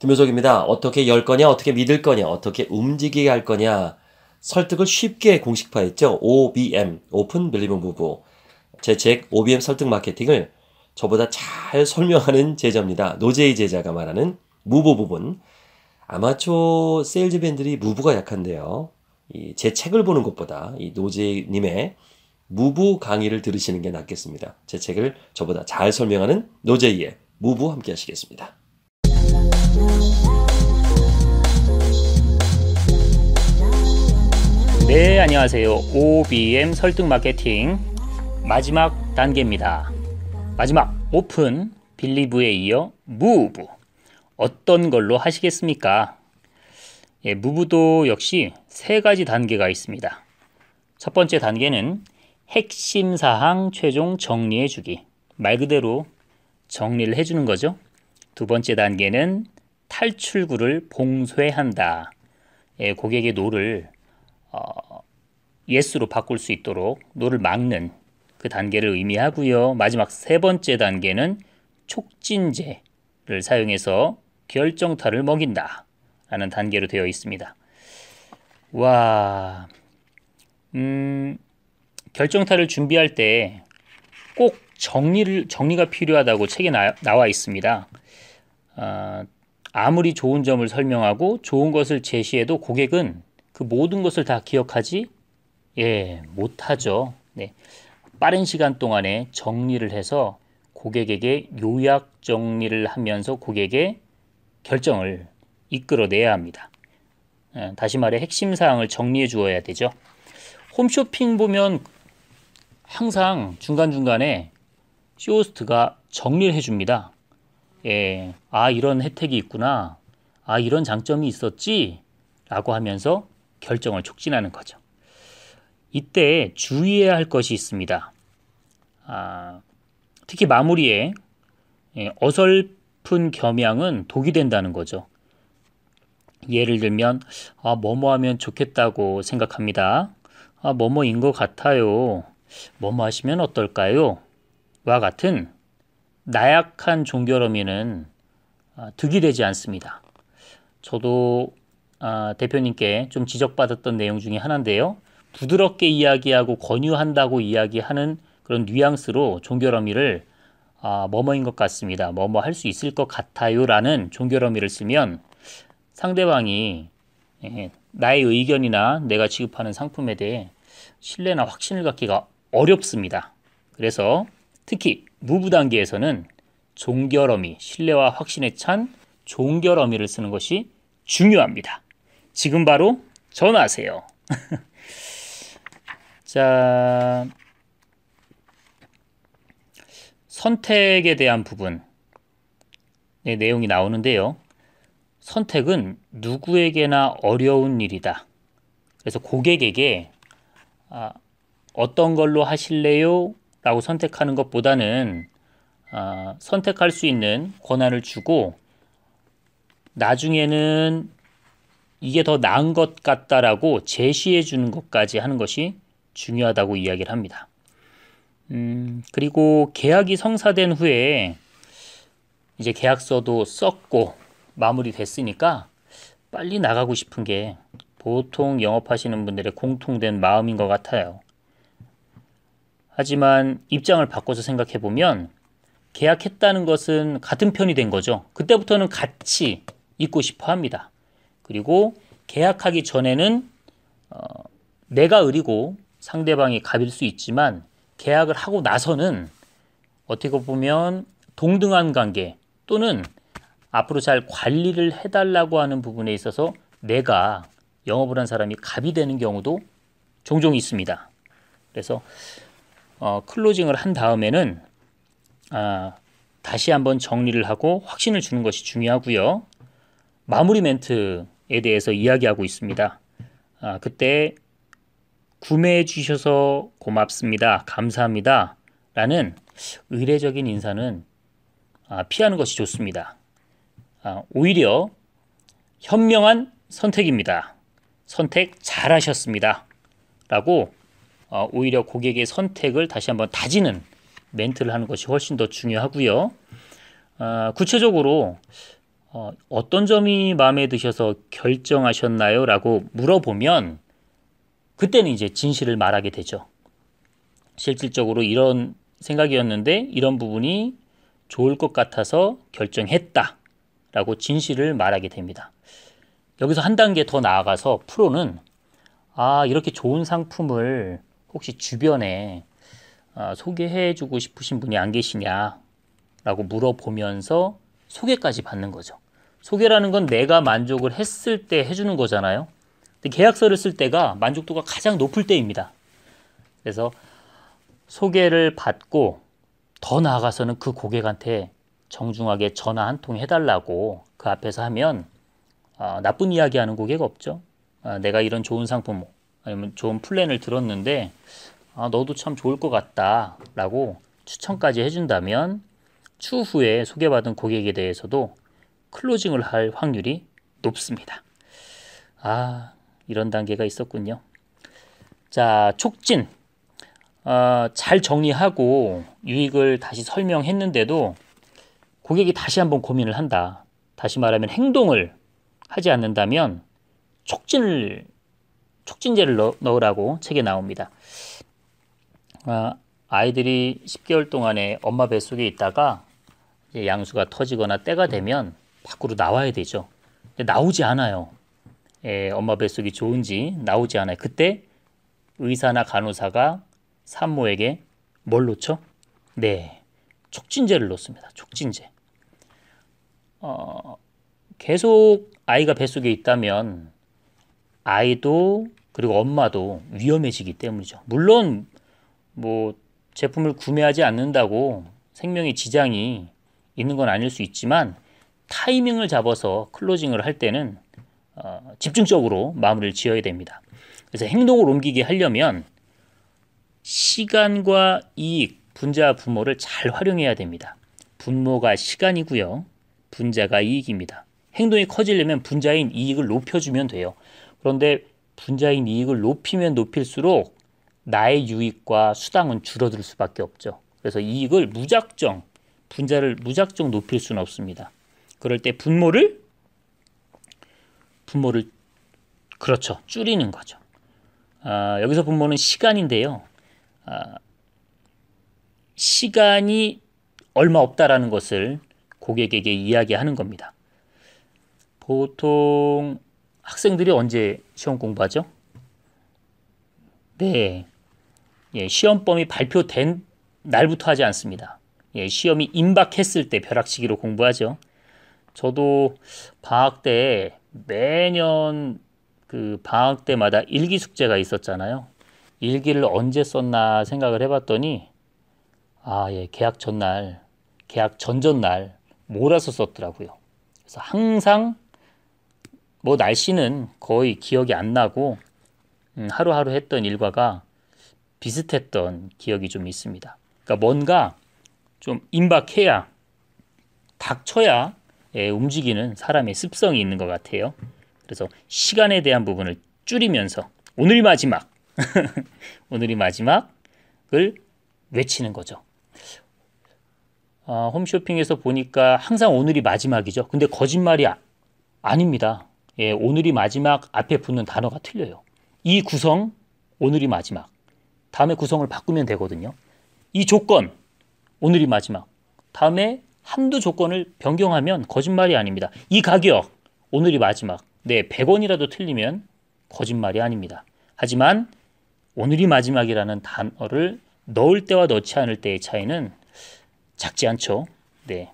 김효석입니다. 어떻게 열 거냐, 어떻게 믿을 거냐, 어떻게 움직이게 할 거냐. 설득을 쉽게 공식화했죠. OBM, 오픈 빌리브 무브. 제책 OBM 설득 마케팅을 저보다 잘 설명하는 제자입니다. 노제이 제자가 말하는 무브 부분. 아마추어 세일즈밴들이 무브가 약한데요. 이제 책을 보는 것보다 이 노제이님의 무브 강의를 들으시는 게 낫겠습니다. 제 책을 저보다 잘 설명하는 노제이의 무브 함께 하시겠습니다. 네, 안녕하세요. OBM 설득 마케팅 마지막 단계입니다. 마지막 오픈 빌리브에 이어 무브 어떤 걸로 하시겠습니까? 예, 무브도 역시 세 가지 단계가 있습니다. 첫 번째 단계는 핵심 사항 최종 정리해 주기. 말 그대로 정리를 해 주는 거죠. 두 번째 단계는 탈출구를 봉쇄한다. 예, 고객의 노를 어, 예스로 바꿀 수 있도록 노를 막는 그 단계를 의미하고요. 마지막 세 번째 단계는 촉진제를 사용해서 결정타를 먹인다. 라는 단계로 되어 있습니다. 와, 음, 결정타를 준비할 때 꼭 정리를, 정리가 필요하다고 책에 나, 나와 있습니다. 어, 아무리 좋은 점을 설명하고 좋은 것을 제시해도 고객은 그 모든 것을 다 기억하지 예, 못하죠. 네. 빠른 시간 동안에 정리를 해서 고객에게 요약 정리를 하면서 고객의 결정을 이끌어내야 합니다. 예, 다시 말해 핵심 사항을 정리해 주어야 되죠. 홈쇼핑 보면 항상 중간중간에 쇼호스트가 정리를 해줍니다. 예, 아, 이런 혜택이 있구나. 아, 이런 장점이 있었지. 라고 하면서 결정을 촉진하는 거죠. 이때 주의해야 할 것이 있습니다. 아, 특히 마무리에 예, 어설픈 겸양은 독이 된다는 거죠. 예를 들면 아 뭐뭐 하면 좋겠다고 생각합니다. 아 뭐뭐인 것 같아요. 뭐뭐 하시면 어떨까요? 와 같은 나약한 종결어미는 아, 득이 되지 않습니다. 저도 아, 대표님께 좀 지적받았던 내용 중에 하나인데요. 부드럽게 이야기하고 권유한다고 이야기하는 그런 뉘앙스로 종결어미를 아, 뭐뭐인 것 같습니다. 뭐뭐 할 수 있을 것 같아요라는 종결어미를 쓰면 상대방이 예, 나의 의견이나 내가 지급하는 상품에 대해 신뢰나 확신을 갖기가 어렵습니다. 그래서 특히 무부 단계에서는 종결 어미, 신뢰와 확신에 찬 종결 어미를 쓰는 것이 중요합니다. 지금 바로 전하세요 자, 선택에 대한 부분의 네, 내용이 나오는데요. 선택은 누구에게나 어려운 일이다. 그래서 고객에게 아, 어떤 걸로 하실래요? 라고 선택하는 것보다는 어, 선택할 수 있는 권한을 주고 나중에는 이게 더 나은 것 같다라고 제시해 주는 것까지 하는 것이 중요하다고 이야기를 합니다. 음, 그리고 계약이 성사된 후에 이제 계약서도 썼고 마무리됐으니까 빨리 나가고 싶은 게 보통 영업하시는 분들의 공통된 마음인 것 같아요. 하지만 입장을 바꿔서 생각해 보면 계약했다는 것은 같은 편이 된 거죠. 그때부터는 같이 있고 싶어 합니다. 그리고 계약하기 전에는 어, 내가 의리고 상대방이 갑일 수 있지만 계약을 하고 나서는 어떻게 보면 동등한 관계 또는 앞으로 잘 관리를 해달라고 하는 부분에 있어서 내가 영업을 한 사람이 갑이 되는 경우도 종종 있습니다. 그래서 어, 클로징을 한 다음에는 아, 다시 한번 정리를 하고 확신을 주는 것이 중요하고요. 마무리 멘트에 대해서 이야기하고 있습니다. 아, 그때 구매해 주셔서 고맙습니다. 감사합니다. 라는 의례적인 인사는 아, 피하는 것이 좋습니다. 아, 오히려 현명한 선택입니다. 선택 잘하셨습니다. 라고 어, 오히려 고객의 선택을 다시 한번 다지는 멘트를 하는 것이 훨씬 더 중요하고요. 어, 구체적으로 어, 어떤 점이 마음에 드셔서 결정하셨나요? 라고 물어보면 그때는 이제 진실을 말하게 되죠. 실질적으로 이런 생각이었는데 이런 부분이 좋을 것 같아서 결정했다. 라고 진실을 말하게 됩니다. 여기서 한 단계 더 나아가서 프로는 아, 이렇게 좋은 상품을 혹시 주변에 아, 소개해주고 싶으신 분이 안 계시냐라고 물어보면서 소개까지 받는 거죠. 소개라는 건 내가 만족을 했을 때 해주는 거잖아요. 근데 계약서를 쓸 때가 만족도가 가장 높을 때입니다. 그래서 소개를 받고 더 나아가서는 그 고객한테 정중하게 전화 한 통 해달라고 그 앞에서 하면 아, 나쁜 이야기 하는 고객 없죠. 아, 내가 이런 좋은 상품 아니면 좋은 플랜을 들었는데 아, 너도 참 좋을 것 같다 라고 추천까지 해준다면 추후에 소개받은 고객에 대해서도 클로징을 할 확률이 높습니다. 아, 이런 단계가 있었군요. 자, 촉진. 어, 잘 정리하고 유익을 다시 설명했는데도 고객이 다시 한번 고민을 한다. 다시 말하면 행동을 하지 않는다면 촉진을 촉진제를 넣, 으라고 책에 나옵니다. 아, 아이들이 10개월 동안에 엄마 뱃속에 있다가 양수가 터지거나 때가 되면 밖으로 나와야 되죠. 나오지 않아요. 예, 엄마 뱃속이 좋은지 나오지 않아요. 그때 의사나 간호사가 산모에게 뭘 놓죠? 네, 촉진제를 놓습니다. 촉진제. 어, 계속 아이가 뱃속에 있다면 아이도 그리고 엄마도 위험해지기 때문이죠. 물론 뭐 제품을 구매하지 않는다고 생명의 지장이 있는 건 아닐 수 있지만 타이밍을 잡아서 클로징을 할 때는 어, 집중적으로 마무리를 지어야 됩니다. 그래서 행동을 옮기게 하려면 시간과 이익, 분자 부모를잘 활용해야 됩니다. 분모가 시간이고요. 분자가 이익입니다. 행동이 커지려면 분자인 이익을 높여주면 돼요. 그런데 분자인 이익을 높이면 높일수록 나의 유익과 수당은 줄어들 수밖에 없죠. 그래서 이익을 무작정 분자를 무작정 높일 수는 없습니다. 그럴 때 분모를 분모를 그렇죠 줄이는 거죠. 아, 여기서 분모는 시간인데요. 아, 시간이 얼마 없다라는 것을 고객에게 이야기하는 겁니다. 보통 학생들이 언제 시험 공부하죠? 네. 예, 시험범위 발표된 날부터 하지 않습니다. 예, 시험이 임박했을 때 벼락치기로 공부하죠. 저도 방학 때 매년 그 방학 때마다 일기 숙제가 있었잖아요. 일기를 언제 썼나 생각을 해봤더니 아, 예, 계약 전날, 계약 전전날 몰아서 썼더라고요. 그래서 항상 뭐 날씨는 거의 기억이 안 나고 음, 하루하루 했던 일과가 비슷했던 기억이 좀 있습니다. 그러니까 뭔가 좀 임박해야 닥쳐야 예, 움직이는 사람의 습성이 있는 것 같아요. 그래서 시간에 대한 부분을 줄이면서 오늘이 마지막, 오늘이 마지막을 외치는 거죠. 아, 홈쇼핑에서 보니까 항상 오늘이 마지막이죠. 근데 거짓말이 아, 아닙니다. 예, 오늘이 마지막 앞에 붙는 단어가 틀려요. 이 구성 오늘이 마지막. 다음에 구성을 바꾸면 되거든요. 이 조건 오늘이 마지막. 다음에 한두 조건을 변경하면 거짓말이 아닙니다. 이 가격 오늘이 마지막. 네, 100원이라도 틀리면 거짓말이 아닙니다. 하지만 오늘이 마지막이라는 단어를 넣을 때와 넣지 않을 때의 차이는 작지 않죠. 네.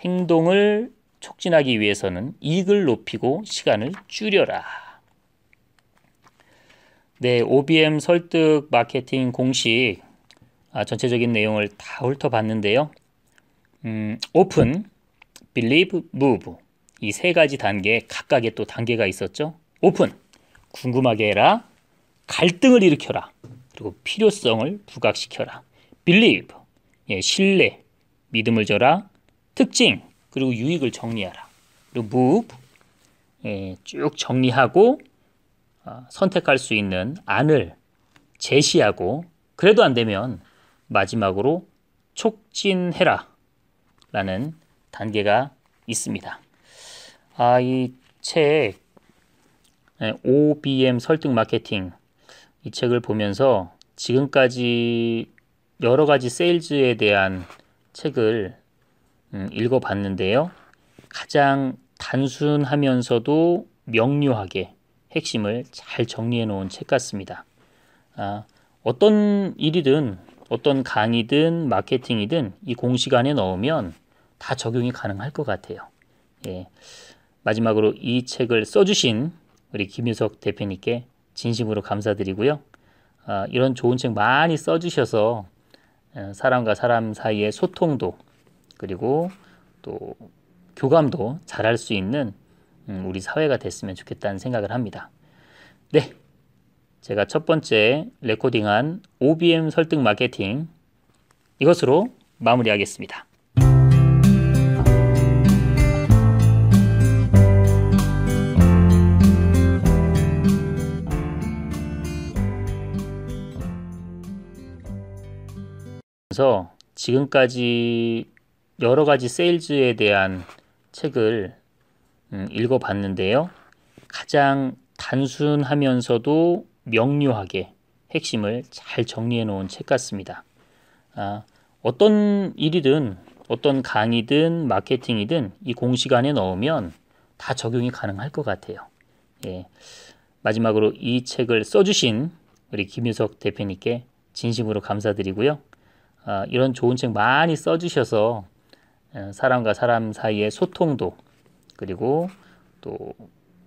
행동을 촉진하기 위해서는 이익을 높이고 시간을 줄여라. 네, OBM 설득 마케팅 공식 아, 전체적인 내용을 다 훑어봤는데요. 음, 오픈, b e l i e 이세 가지 단계 각각의 또 단계가 있었죠. 오픈, 궁금하게 해라, 갈등을 일으켜라, 그리고 필요성을 부각시켜라. b e l 예, 신뢰, 믿음을 줘라, 특징, 그리고 유익을 정리하라. 그리고 move 예, 쭉 정리하고 어, 선택할 수 있는 안을 제시하고 그래도 안 되면 마지막으로 촉진해라 라는 단계가 있습니다. 아, 이 책, 예, OBM 설득 마케팅. 이 책을 보면서 지금까지 여러 가지 세일즈에 대한 책을 음, 읽어봤는데요. 가장 단순하면서도 명료하게 핵심을 잘 정리해 놓은 책 같습니다. 아, 어떤 일이든 어떤 강의든 마케팅이든 이 공시간에 넣으면 다 적용이 가능할 것 같아요. 예. 마지막으로 이 책을 써주신 우리 김유석 대표님께 진심으로 감사드리고요. 아, 이런 좋은 책 많이 써주셔서 어, 사람과 사람 사이의 소통도 그리고 또 교감도 잘할 수 있는 음, 우리 사회가 됐으면 좋겠다는 생각을 합니다. 네, 제가 첫 번째 레코딩한 OBM 설득 마케팅 이것으로 마무리하겠습니다. 그래서 지금까지 여러 가지 세일즈에 대한 책을 음, 읽어봤는데요. 가장 단순하면서도 명료하게 핵심을 잘 정리해 놓은 책 같습니다. 아, 어떤 일이든 어떤 강의든 마케팅이든 이 공시간에 넣으면 다 적용이 가능할 것 같아요. 예. 마지막으로 이 책을 써주신 우리 김유석 대표님께 진심으로 감사드리고요. 아, 이런 좋은 책 많이 써주셔서 예, 사람과 사람 사이의 소통도 그리고 또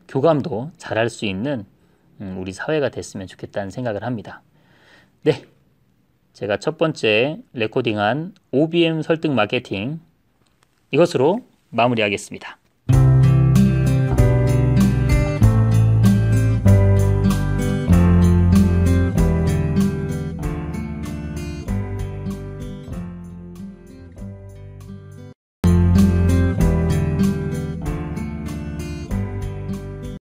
교감도 잘할 수 있는 음, 우리 사회가 됐으면 좋겠다는 생각을 합니다. 네. 제가 첫 번째 레코딩한 OBM 설득 마케팅 이것으로 마무리하겠습니다.